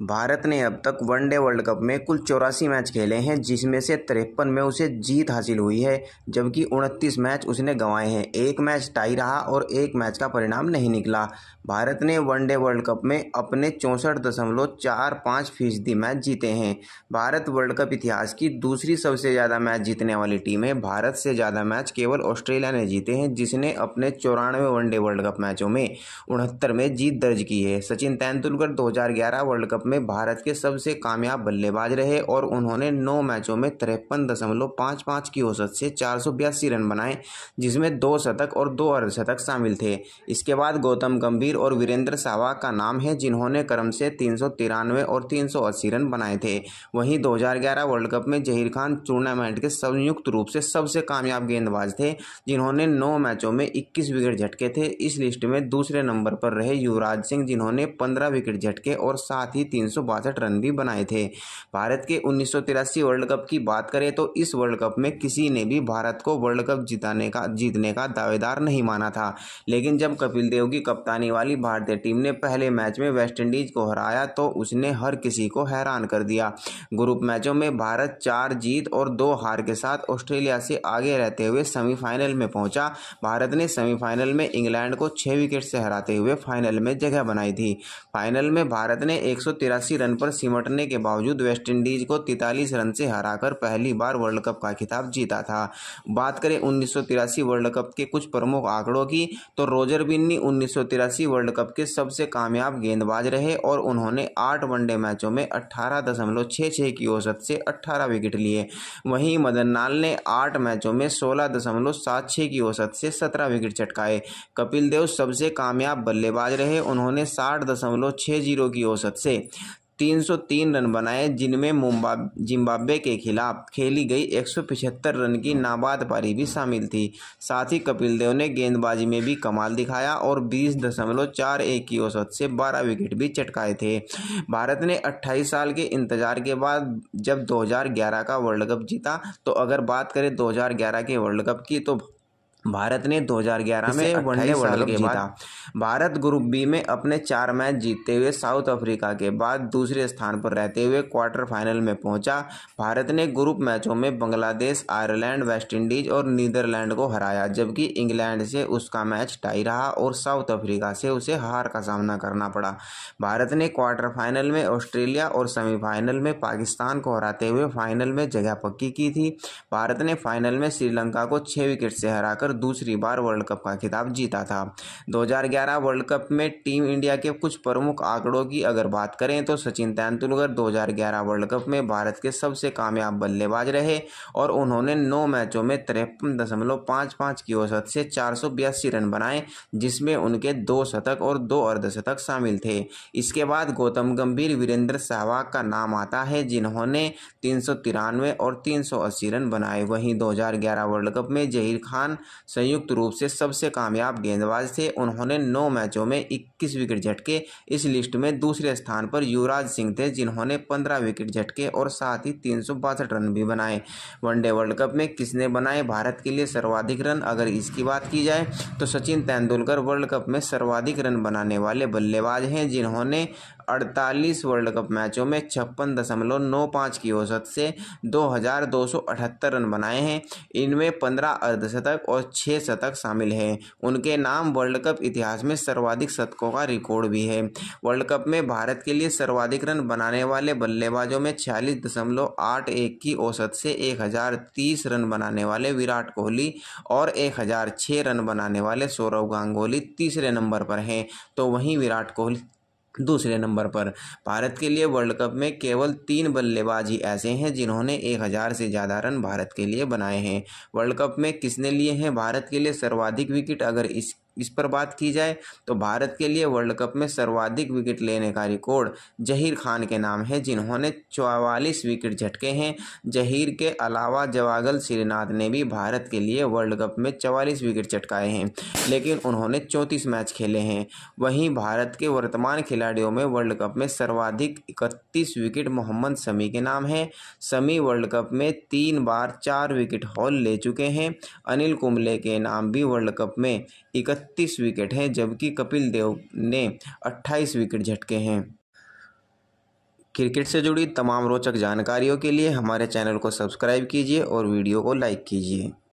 भारत ने अब तक वनडे वर्ल्ड कप में कुल चौरासी मैच खेले हैं जिसमें से तिरपन में उसे जीत हासिल हुई है जबकि उनतीस मैच उसने गंवाए हैं एक मैच टाई रहा और एक मैच का परिणाम नहीं निकला भारत ने वनडे वर्ल्ड कप में अपने चौंसठ दशमलव चार पाँच फीसदी मैच जीते हैं भारत वर्ल्ड कप इतिहास की दूसरी सबसे ज़्यादा मैच जीतने वाली टीम है भारत से ज़्यादा मैच केवल ऑस्ट्रेलिया ने जीते हैं जिसने अपने चौरानवे वनडे वर्ल्ड कप मैचों में उनहत्तर में जीत दर्ज की है सचिन तेंदुलकर दो वर्ल्ड कप में भारत के सबसे कामयाब बल्लेबाज रहे और उन्होंने नौ मैचों में तिरपन दशमलव पाँच पाँच की औसत से चार सौ बयासी रन बनाए जिसमें दो शतक और दो अर्धशतक शामिल थे इसके बाद गौतम गंभीर और वीरेंद्र सावा का नाम है जिन्होंने क्रम से तीन और तीन रन बनाए थे वहीं ग्यारह वर्ल्ड कप में जहीर खान टूर्नामेंट के संयुक्त रूप से सबसे कामयाब गेंदबाज थे जिन्होंने नौ मैचों में इक्कीस विकेट झटके थे इस लिस्ट में दूसरे नंबर पर रहे युवराज सिंह जिन्होंने पंद्रह विकेट झटके और साथ ही तीन रन भी बनाए थे भारत के उन्नीस वर्ल्ड कप की बात करें तो इस वर्ल्ड कप में किसी ने भी भारत को वर्ल्ड कप जिताने का जीतने का दावेदार नहीं माना था लेकिन जब कपिल देव की कप्तानी वाली भारतीय टीम ने पहले मैच में वेस्टइंडीज को हराया तो उसने हर किसी को हैरान कर दिया ग्रुप मैचों में भारत चार जीत और दो हार के साथ ऑस्ट्रेलिया से आगे रहते हुए सेमीफाइनल में पहुंचा भारत ने सेमीफाइनल में इंग्लैंड को छह विकेट से हराते हुए फाइनल में जगह बनाई थी फाइनल में भारत ने एक तिरासी रन पर सिमटने के बावजूद वेस्टइंडीज को तैतालीस रन से हराकर पहली बार वर्ल्ड कप का खिताब जीता था बात करें उन्नीस वर्ल्ड कप के कुछ प्रमुख आंकड़ों की तो रोजर बिन्नी उन्नीस वर्ल्ड कप के सबसे कामयाब गेंदबाज रहे और उन्होंने आठ वनडे मैचों में अट्ठारह दशमलव छः छः की औसत से अट्ठारह विकेट लिए वहीं मदन लाल ने आठ मैचों में सोलह दशमलव सात छः की औसत से सत्रह विकेट चटकाए कपिल देव सबसे कामयाब बल्लेबाज रहे उन्होंने साठ दशमलव छः जीरो की औसत से 303 रन बनाए जिनमें मुम्बा जिम्बाब्वे के खिलाफ खेली गई 175 रन की नाबाद पारी भी शामिल थी साथ ही कपिल देव ने गेंदबाजी में भी कमाल दिखाया और बीस दशमलव चार एक की औसत से 12 विकेट भी चटकाए थे भारत ने 28 साल के इंतजार के बाद जब 2011 का वर्ल्ड कप जीता तो अगर बात करें 2011 के वर्ल्ड कप की तो भारत ने 2011 में वनडे वर्ल्ड कप जीता भारत ग्रुप बी में अपने चार मैच जीतते हुए साउथ अफ्रीका के बाद दूसरे स्थान पर रहते हुए क्वार्टर फाइनल में पहुंचा भारत ने ग्रुप मैचों में बांग्लादेश आयरलैंड वेस्टइंडीज और नीदरलैंड को हराया जबकि इंग्लैंड से उसका मैच टाई रहा और साउथ अफ्रीका से उसे हार का सामना करना पड़ा भारत ने क्वार्टर फाइनल में ऑस्ट्रेलिया और सेमीफाइनल में पाकिस्तान को हराते हुए फाइनल में जगह पक्की की थी भारत ने फाइनल में श्रीलंका को छः विकेट से हराकर दूसरी बार वर्ल्ड कप का खिताब जीता था 2011 वर्ल्ड कप में टीम इंडिया के कुछ प्रमुख आंकड़ों की अगर बात करें तो सचिन तेंदुलकर 2011 वर्ल्ड कप में भारत के सबसे कामयाब बल्लेबाज रहे और उन्होंने नौ मैचों में तिरपन दशमलव पाँच पाँच की औसत से चार रन बनाए जिसमें उनके दो शतक और दो अर्धशतक शामिल थे इसके बाद गौतम गंभीर वीरेंद्र सहवाग का नाम आता है जिन्होंने तीन और 380 रन बनाए वहीं 2011 वर्ल्ड कप में जहीर खान संयुक्त रूप से सबसे कामयाब गेंदबाज थे उन्होंने नौ मैचों में इक्कीस विकेट झटके इस लिस्ट में दूसरे स्थान पर युवराज सिंह थे जिन्होंने पंद्रह विकेट झटके और साथ ही तीन रन भी बनाए वनडे वर्ल्ड कप में किसने बनाए भारत के लिए सर्वाधिक रन अगर इसकी बात की जाए तो सचिन तेंदुलकर वर्ल्ड कप में सर्वाधिक रन बनाने वाले बल्लेबाज हैं जिन्होंने अड़तालीस वर्ल्ड कप मैचों में छप्पन दशमलव नौ पाँच की औसत से दो हज़ार दो सौ अठहत्तर रन बनाए हैं इनमें पंद्रह अर्धशतक और छः शतक शामिल हैं उनके नाम वर्ल्ड कप इतिहास में सर्वाधिक शतकों का रिकॉर्ड भी है वर्ल्ड कप में भारत के लिए सर्वाधिक रन बनाने वाले बल्लेबाजों में छियालीस दशमलव आठ एक की औसत से एक हज़ार तीस रन बनाने वाले विराट कोहली और एक हज़ार छः रन बनाने वाले सौरव गांगुली तीसरे नंबर पर हैं तो वहीं विराट कोहली दूसरे नंबर पर भारत के लिए वर्ल्ड कप में केवल तीन बल्लेबाज ही ऐसे हैं जिन्होंने एक हज़ार से ज़्यादा रन भारत के लिए बनाए हैं वर्ल्ड कप में किसने लिए हैं भारत के लिए सर्वाधिक विकेट अगर इस इस पर बात की जाए तो भारत के लिए वर्ल्ड कप में सर्वाधिक विकेट लेने का रिकॉर्ड जहीर खान के नाम है जिन्होंने चौवालीस विकेट झटके हैं जहीर के अलावा जवागल श्रीनाथ ने भी भारत के लिए वर्ल्ड कप में चवालीस विकेट चटकाए हैं लेकिन उन्होंने चौंतीस मैच खेले हैं वहीं भारत के वर्तमान खिलाड़ियों में वर्ल्ड कप में सर्वाधिक इकतीस विकेट मोहम्मद शमी के नाम है समी वर्ल्ड कप में तीन बार चार विकेट हॉल ले चुके हैं अनिल कुंबले के नाम भी वर्ल्ड कप में इकतीस छत्तीस विकेट हैं जबकि कपिल देव ने अट्ठाईस विकेट झटके हैं क्रिकेट से जुड़ी तमाम रोचक जानकारियों के लिए हमारे चैनल को सब्सक्राइब कीजिए और वीडियो को लाइक कीजिए